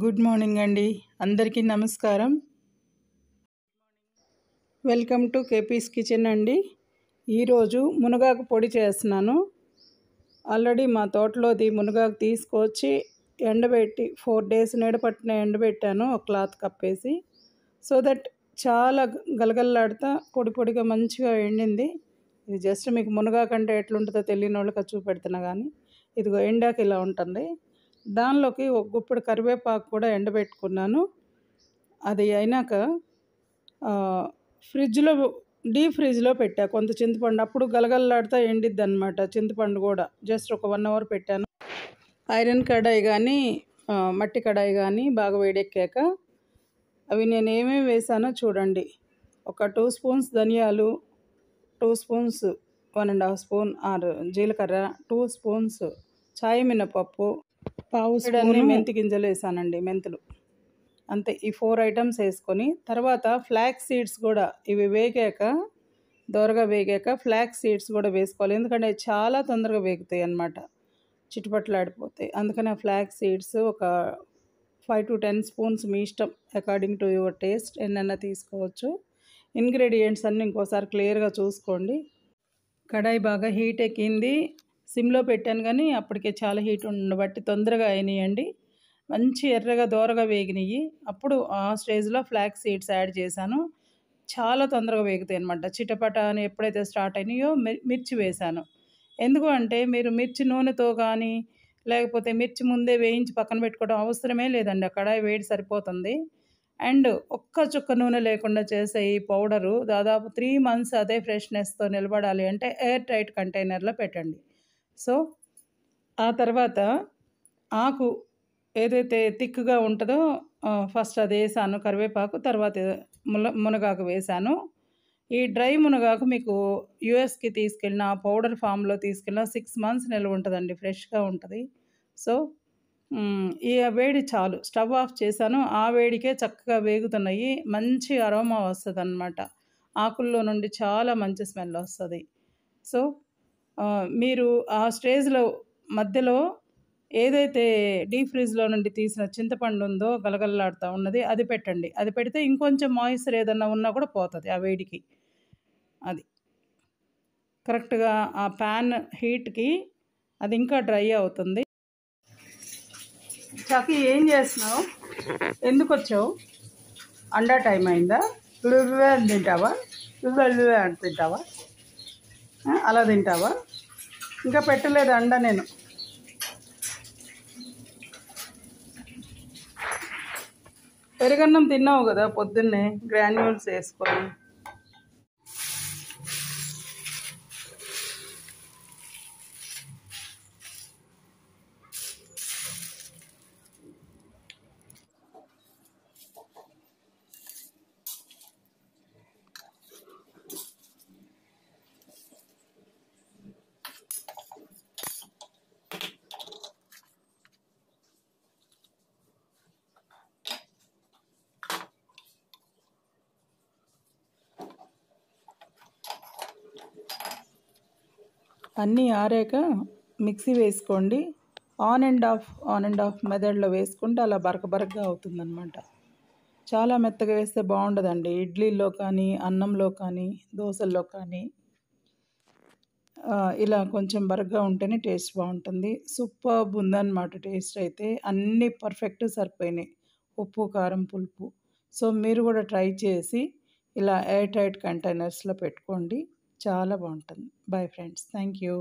good morning అండి అందరికీ నమస్కారం వెల్కమ్ టు కేపీస్ కిచెన్ అండి ఈరోజు మునగాకు పొడి చేస్తున్నాను ఆల్రెడీ మా తోటలోది మునగాకు తీసుకొచ్చి ఎండబెట్టి ఫోర్ డేస్ నీడపట్టిన ఎండబెట్టాను ఒక క్లాత్ కప్పేసి సో దట్ చాలా గలగల్లాడుతా పొడి పొడిగా మంచిగా ఎండింది ఇది జస్ట్ మీకు మునగాకంటే ఎట్లుంటుందో తెలియని వాళ్ళకి చూపెడుతున్నా కానీ ఇదిగో ఎండాకి ఇలా ఉంటుంది దానిలోకి ఒక గుప్పడు కరివేపాకు కూడా ఎండబెట్టుకున్నాను అది అయినాక ఫ్రిడ్జ్లో డీప్ ఫ్రిడ్జ్లో పెట్టా కొంత చింతపండు అప్పుడు గలగలలాడితే ఎండిద్ది అనమాట చింతపండు కూడా జస్ట్ ఒక వన్ అవర్ పెట్టాను ఐరన్ కడాయి కానీ మట్టి కడాయి కానీ బాగా వేడెక్కాక అవి నేను ఏమేమి వేసానో చూడండి ఒక టూ స్పూన్స్ ధనియాలు two spoons one and half spoon or జీలకర్ర టూ స్పూన్స్ చాయ్ మినపప్పు పావు స్పూన్ మెంతి గింజలు వేసానండి మెంతులు అంతే ఈ ఫోర్ ఐటమ్స్ వేసుకొని తర్వాత ఫ్లాక్స్ సీడ్స్ కూడా ఇవి వేగాక దోరగా వేగాక ఫ్లాక్స్ సీడ్స్ కూడా వేసుకోవాలి ఎందుకంటే చాలా తొందరగా వేగుతాయి అన్నమాట చిటుపట్లాడిపోతాయి అందుకని ఆ ఫ్లాక్స్ సీడ్స్ ఒక ఫైవ్ టు టెన్ స్పూన్స్ మీ ఇష్టం అకార్డింగ్ టు యువర్ టేస్ట్ ఎన్నైనా తీసుకోవచ్చు ఇంగ్రీడియంట్స్ అన్నీ ఇంకోసారి క్లియర్గా చూసుకోండి కడాయి బాగా హీట్ ఎక్కింది సిమ్లో పెట్టాను కానీ అప్పటికే చాలా హీట్ ఉండబట్టి తొందరగా అయినాయండి మంచి ఎర్రగా దోరగా వేగినాయి అప్పుడు ఆ స్టేజ్లో ఫ్లాక్ సీడ్స్ యాడ్ చేశాను చాలా తొందరగా వేగుతాయి అనమాట చిటపట అని ఎప్పుడైతే స్టార్ట్ అయినాయో మిర్చి వేశాను ఎందుకు అంటే మీరు మిర్చి నూనెతో కానీ లేకపోతే మిర్చి ముందే వేయించి పక్కన పెట్టుకోవడం అవసరమే లేదండి ఆ కడాయి వేడి సరిపోతుంది అండ్ ఒక్క చుక్క నూనె లేకుండా చేసే ఈ పౌడరు దాదాపు త్రీ మంత్స్ అదే ఫ్రెష్నెస్తో నిలబడాలి అంటే ఎయిర్ టైట్ కంటైనర్లో పెట్టండి సో ఆ తర్వాత ఆకు ఏదైతే తిక్కుగా ఉంటుందో ఫస్ట్ అది వేసాను కరివేపాకు తర్వాత ముల మునగాకు వేసాను ఈ డ్రై మునగాకు మీకు యూఎస్కి తీసుకెళ్ళిన పౌడర్ ఫామ్లో తీసుకెళ్ళిన సిక్స్ మంత్స్ నిల్వ ఉంటుందండి ఫ్రెష్గా ఉంటుంది సో ఈ వేడి చాలు స్టవ్ ఆఫ్ చేశాను ఆ వేడికే చక్కగా వేగుతున్నాయి మంచి అరోమా వస్తుంది అన్నమాట ఆకుల్లో నుండి చాలా మంచి స్మెల్ వస్తుంది సో మీరు ఆ స్టేజ్లో మధ్యలో ఏదైతే డీప్ ఫ్రిజ్లో నుండి తీసిన చింతపండు ఉందో గలగలలాడుతూ ఉన్నది అది పెట్టండి అది పెడితే ఇంకొంచెం మాయిశ్చర్ ఏదన్నా ఉన్నా కూడా పోతుంది ఆ వేడికి అది కరెక్ట్గా ఆ ప్యాన్ హీట్కి అది ఇంకా డ్రై అవుతుంది చకి ఏం చేస్తున్నావు ఎందుకు వచ్చావు అండా టైం అయిందా లువే అని తింటావా లువే అని తింటావా అలా తింటావా ఇంకా పెట్టలేదు అండ నేను పెరుగన్నం తిన్నావు కదా పొద్దున్నే గ్రాన్యూల్స్ వేసుకొని అన్నీ ఆరాక మిక్సీ వేసుకోండి on and off on and off మెథడ్లో వేసుకుంటే అలా బరక బరకగా అవుతుందన్నమాట చాలా మెత్తగా వేస్తే బాగుండదండి ఇడ్లీలో కానీ అన్నంలో కానీ దోశల్లో కానీ ఇలా కొంచెం బరగ్గా ఉంటేనే టేస్ట్ బాగుంటుంది సూపర్ ఉందన్నమాట టేస్ట్ అయితే అన్నీ పర్ఫెక్ట్ సరిపోయినాయి ఉప్పు కారం పులుపు సో మీరు కూడా ట్రై చేసి ఇలా ఎయిర్ టైట్ కంటైనర్స్లో పెట్టుకోండి చాలా బాగుంటుంది బాయ్ ఫ్రెండ్స్ థ్యాంక్ యూ